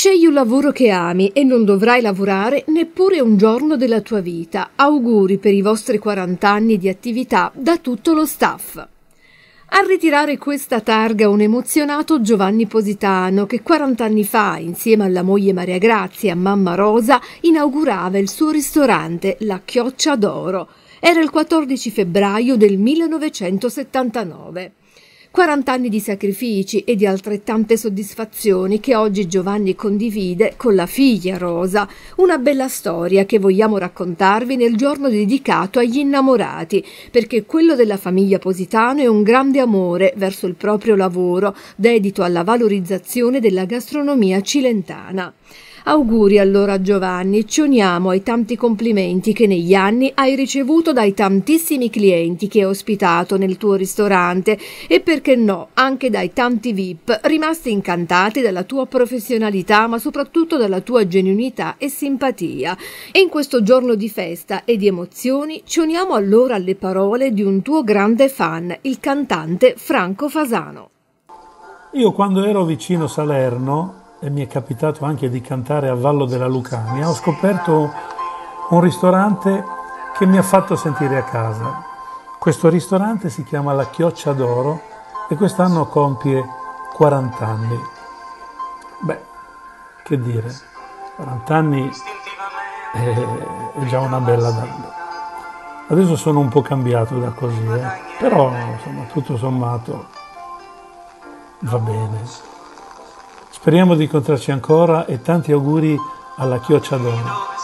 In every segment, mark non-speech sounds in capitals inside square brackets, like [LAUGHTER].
Scegli un lavoro che ami e non dovrai lavorare neppure un giorno della tua vita. Auguri per i vostri 40 anni di attività da tutto lo staff. A ritirare questa targa un emozionato Giovanni Positano che 40 anni fa, insieme alla moglie Maria Grazia, e a mamma Rosa, inaugurava il suo ristorante La Chioccia d'Oro. Era il 14 febbraio del 1979. 40 anni di sacrifici e di altrettante soddisfazioni che oggi Giovanni condivide con la figlia Rosa, una bella storia che vogliamo raccontarvi nel giorno dedicato agli innamorati, perché quello della famiglia Positano è un grande amore verso il proprio lavoro, dedito alla valorizzazione della gastronomia cilentana. Auguri allora a Giovanni, ci uniamo ai tanti complimenti che negli anni hai ricevuto dai tantissimi clienti che hai ospitato nel tuo ristorante e perché no, anche dai tanti VIP rimasti incantati dalla tua professionalità ma soprattutto dalla tua genuinità e simpatia. E in questo giorno di festa e di emozioni ci uniamo allora alle parole di un tuo grande fan, il cantante Franco Fasano. Io quando ero vicino Salerno e mi è capitato anche di cantare a Vallo della Lucania, ho scoperto un ristorante che mi ha fatto sentire a casa. Questo ristorante si chiama La Chioccia d'Oro e quest'anno compie 40 anni. Beh, che dire, 40 anni eh, è, già una bella data. Adesso sono un po' cambiato da così, eh? però insomma, tutto sommato va bene. Speriamo di incontrarci ancora e tanti auguri alla Chioccia d'Oro.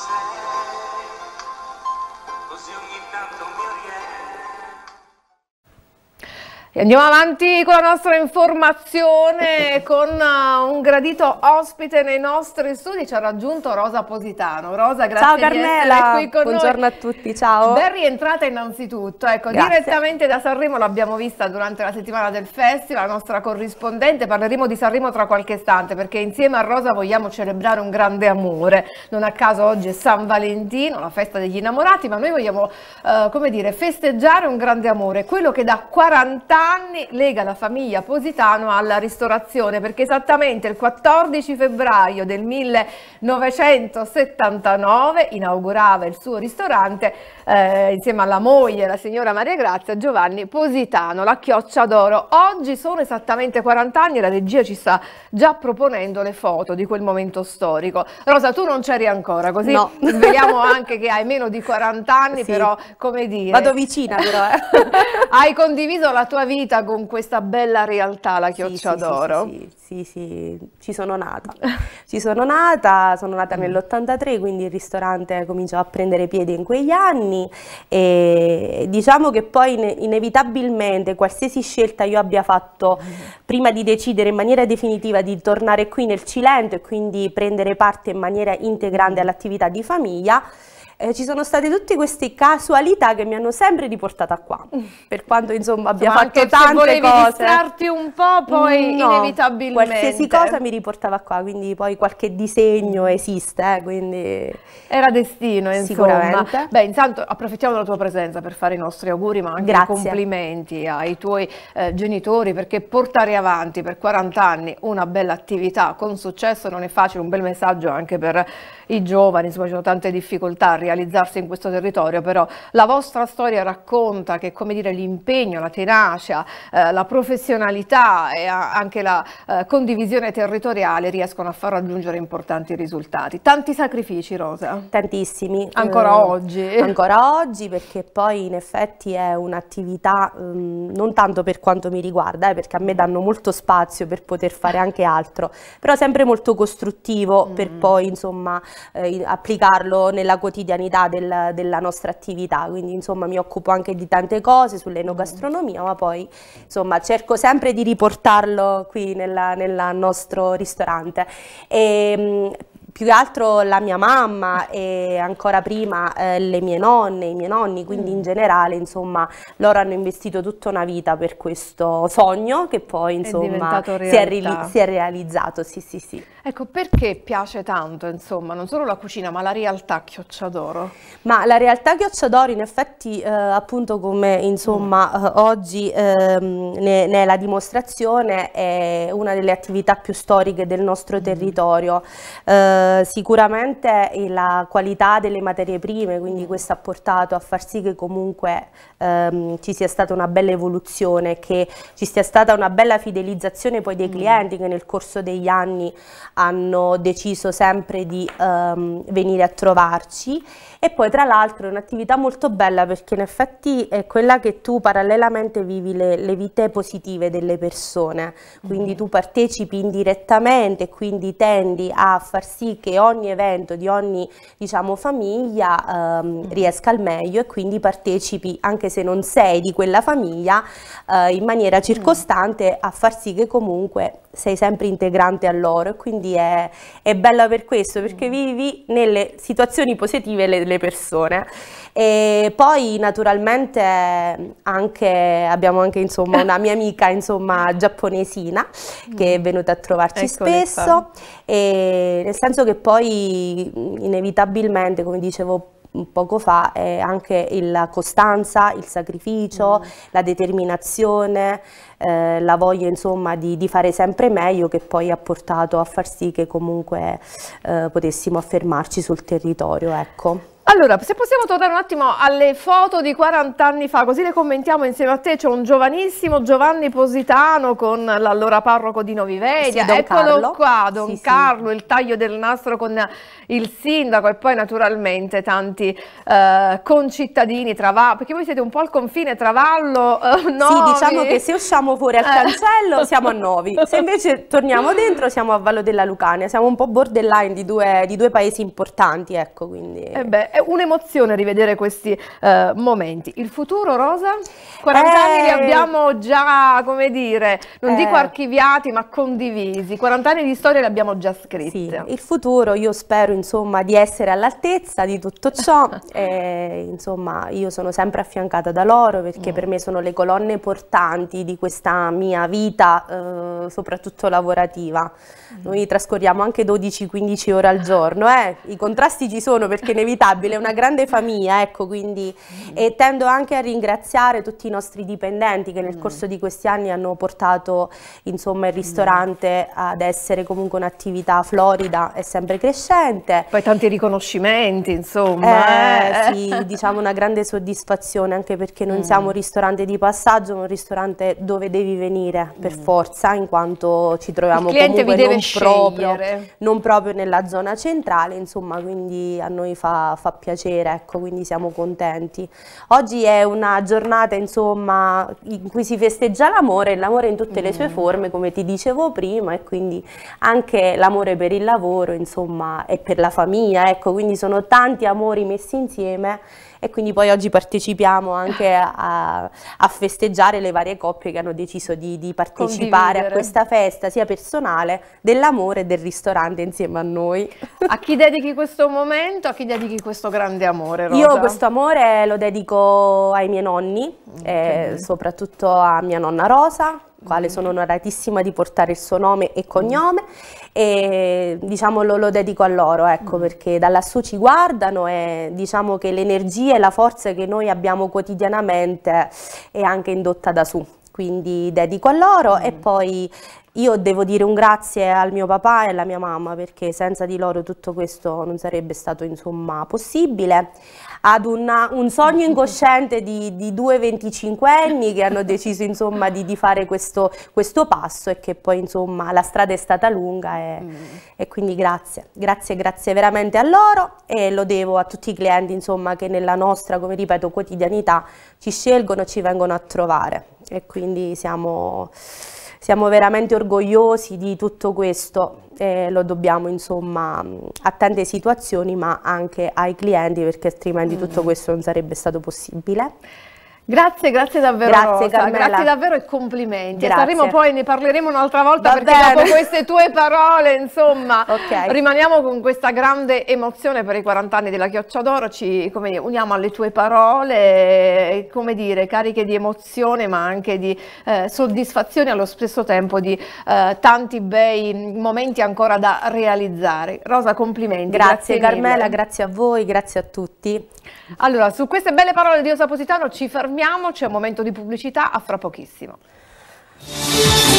E andiamo avanti con la nostra informazione con uh, un gradito ospite nei nostri studi, ci ha raggiunto Rosa Positano. Rosa, grazie ciao, Carmela. qui con Buongiorno noi. a tutti, ciao. Ben rientrata innanzitutto, ecco, grazie. direttamente da Sanremo, l'abbiamo vista durante la settimana del festival, la nostra corrispondente, parleremo di Sanremo tra qualche istante perché insieme a Rosa vogliamo celebrare un grande amore. Non a caso oggi è San Valentino, la festa degli innamorati, ma noi vogliamo, eh, come dire, festeggiare un grande amore, quello che da 40 anni anni lega la famiglia Positano alla ristorazione perché esattamente il 14 febbraio del 1979 inaugurava il suo ristorante eh, insieme alla moglie, la signora Maria Grazia, Giovanni Positano, la Chioccia d'Oro. Oggi sono esattamente 40 anni e la regia ci sta già proponendo le foto di quel momento storico. Rosa, tu non c'eri ancora, così no. sveliamo [LAUGHS] anche che hai meno di 40 anni, sì. però come dire... Vado vicina però, eh. [LAUGHS] hai condiviso la tua vita vita con questa bella realtà, la Chioccia sì, d'Oro. Sì sì, sì sì, ci sono nata. ci sono nata, sono nata nell'83, quindi il ristorante cominciò a prendere piede in quegli anni e diciamo che poi inevitabilmente qualsiasi scelta io abbia fatto prima di decidere in maniera definitiva di tornare qui nel Cilento e quindi prendere parte in maniera integrante all'attività di famiglia, eh, ci sono state tutte queste casualità che mi hanno sempre riportata qua, [LAUGHS] per quanto insomma abbia insomma, fatto tante cose. se volevi cose. distrarti un po' poi no, inevitabilmente. qualsiasi cosa mi riportava qua, quindi poi qualche disegno mm. esiste, eh, quindi... Era destino insomma. Sicuramente. Beh intanto approfittiamo della tua presenza per fare i nostri auguri ma anche Grazie. complimenti ai tuoi eh, genitori perché portare avanti per 40 anni una bella attività con successo non è facile, un bel messaggio anche per i giovani, insomma ci sono tante difficoltà realizzarsi in questo territorio, però la vostra storia racconta che come dire, l'impegno, la tenacia, eh, la professionalità e anche la eh, condivisione territoriale riescono a far raggiungere importanti risultati. Tanti sacrifici, Rosa? Tantissimi. Ancora eh, oggi? Ancora oggi perché poi in effetti è un'attività um, non tanto per quanto mi riguarda, eh, perché a me danno molto spazio per poter fare anche altro, però sempre molto costruttivo mm. per poi insomma eh, applicarlo nella quotidianità quotidianità del, della nostra attività, quindi insomma mi occupo anche di tante cose sull'enogastronomia, ma poi insomma cerco sempre di riportarlo qui nel nostro ristorante. E, ehm, più che altro la mia mamma e ancora prima eh, le mie nonne, i miei nonni, quindi mm. in generale insomma loro hanno investito tutta una vita per questo sogno che poi insomma è si, è si è, realizzato, sì sì sì. Ecco perché piace tanto insomma non solo la cucina ma la realtà Chiocciadoro? Ma la realtà Chiocciadoro in effetti eh, appunto come insomma mm. Eh, oggi ehm, ne, ne, è la dimostrazione è una delle attività più storiche del nostro mm. territorio. Eh, eh, sicuramente la qualità delle materie prime, quindi questo ha portato a far sì che comunque ehm, ci sia stata una bella evoluzione, che ci sia stata una bella fidelizzazione poi dei mm. clienti che nel corso degli anni hanno deciso sempre di ehm, venire a trovarci e poi tra l'altro è un'attività molto bella perché in effetti è quella che tu parallelamente vivi le, le vite positive delle persone, quindi mm. tu partecipi indirettamente, e quindi tendi a far sì che ogni evento di ogni diciamo, famiglia ehm, mm. riesca al meglio e quindi partecipi anche se non sei di quella famiglia eh, in maniera mm-hmm. circostante mm. a far sì che comunque sei sempre integrante a loro e quindi è, è bella per questo perché vivi nelle situazioni positive le, le delle persone. E poi naturalmente anche, abbiamo anche insomma, una mia amica insomma, giapponesina mm. che è venuta a trovarci Eccole spesso, nel senso che poi inevitabilmente, come dicevo poco fa è anche la costanza, il sacrificio, mm. la determinazione, eh, la voglia insomma di, di, fare sempre meglio che poi ha portato a far sì che comunque eh, potessimo affermarci sul territorio. Ecco. Allora, se possiamo tornare un attimo alle foto di 40 anni fa, così le commentiamo insieme a te, c'è un giovanissimo Giovanni Positano con l'allora parroco di Noviveglia, sì, eccolo Carlo. qua, Don sì, Carlo, sì. il taglio del nastro con il sindaco e poi naturalmente tanti eh, concittadini, tra, perché voi siete un po' al confine tra Vallo, eh, Novi. Sì, diciamo che se usciamo fuori al cancello eh. siamo a Novi, se invece torniamo dentro siamo a Vallo della Lucania, siamo un po' borderline di due, di due paesi importanti, ecco quindi. Eh beh, è un'emozione rivedere questi eh, momenti. Il futuro, Rosa? 40 eh... anni li eh. abbiamo già, come dire, non eh. dico archiviati, ma condivisi. 40 anni di storia li abbiamo già scritti. Sì, il futuro, io spero, insomma, di essere all'altezza di tutto ciò. [LAUGHS] insomma, io sono sempre affiancata da loro perché mm. per me sono le colonne portanti di questa mia vita, eh, soprattutto lavorativa. Mm. Noi trascorriamo anche 12-15 ore al giorno, eh. i contrasti ci sono perché inevitabili insopportabile, una grande famiglia, ecco quindi mm. e tendo anche a ringraziare tutti i nostri dipendenti che nel mm. corso di questi anni hanno portato insomma il mm. ristorante ad essere comunque un'attività florida e sempre crescente. Poi tanti riconoscimenti insomma. Eh, eh. Sì, diciamo una grande soddisfazione anche perché non mm. siamo un ristorante di passaggio ma un ristorante dove devi venire mm. per forza in quanto ci troviamo il comunque non proprio, non proprio, nella zona centrale insomma quindi a noi fa, fa piacere, ecco, quindi siamo contenti. Oggi è una giornata insomma in cui si festeggia l'amore, l'amore in tutte mm. le sue mm. forme come ti dicevo prima e quindi anche l'amore per il lavoro insomma e per la famiglia, ecco, quindi sono tanti amori messi insieme e quindi poi oggi partecipiamo anche a, a, festeggiare le varie coppie che hanno deciso di, di partecipare a questa festa sia personale dell'amore e del ristorante insieme a noi. A chi dedichi questo momento, a chi dedichi questo questo grande amore? Rosa? Io questo amore lo dedico ai miei nonni, okay. Mm, eh, soprattutto a mia nonna Rosa, quale sono onoratissima di portare il suo nome e cognome e diciamo lo, lo dedico a loro, ecco, mm. perché da lassù ci guardano e diciamo che l'energia e la forza che noi abbiamo quotidianamente è anche indotta da su quindi dedico a loro mm. e poi io devo dire un grazie al mio papà e alla mia mamma perché senza di loro tutto questo non sarebbe stato insomma possibile. Ad una, un sogno [LAUGHS] incosciente di, di due 25 anni che hanno deciso insomma di, di fare questo, questo, passo e che poi insomma la strada è stata lunga e, mm. e, quindi grazie, grazie, grazie veramente a loro e lo devo a tutti i clienti insomma che nella nostra, come ripeto, quotidianità ci scelgono, ci vengono a trovare e quindi siamo, siamo veramente orgogliosi di tutto questo e lo dobbiamo insomma a tante situazioni ma anche ai clienti perché altrimenti mm. tutto questo non sarebbe stato possibile. Grazie, grazie davvero. Grazie, grazie davvero e complimenti. Grazie. Saremo poi, ne parleremo un'altra volta Va perché bene. dopo queste tue parole, insomma, okay. rimaniamo con questa grande emozione per i 40 anni della Chioccia d'Oro. Ci dire, uniamo alle tue parole, come dire, cariche di emozione ma anche di eh, soddisfazione allo stesso tempo di eh, tanti bei momenti ancora da realizzare. Rosa, complimenti. Grazie, grazie Carmela, grazie a voi, grazie a tutti. Allora, su queste belle parole di Rosa Positano ci fermiamo fermiamo, c'è un momento di pubblicità, a fra pochissimo.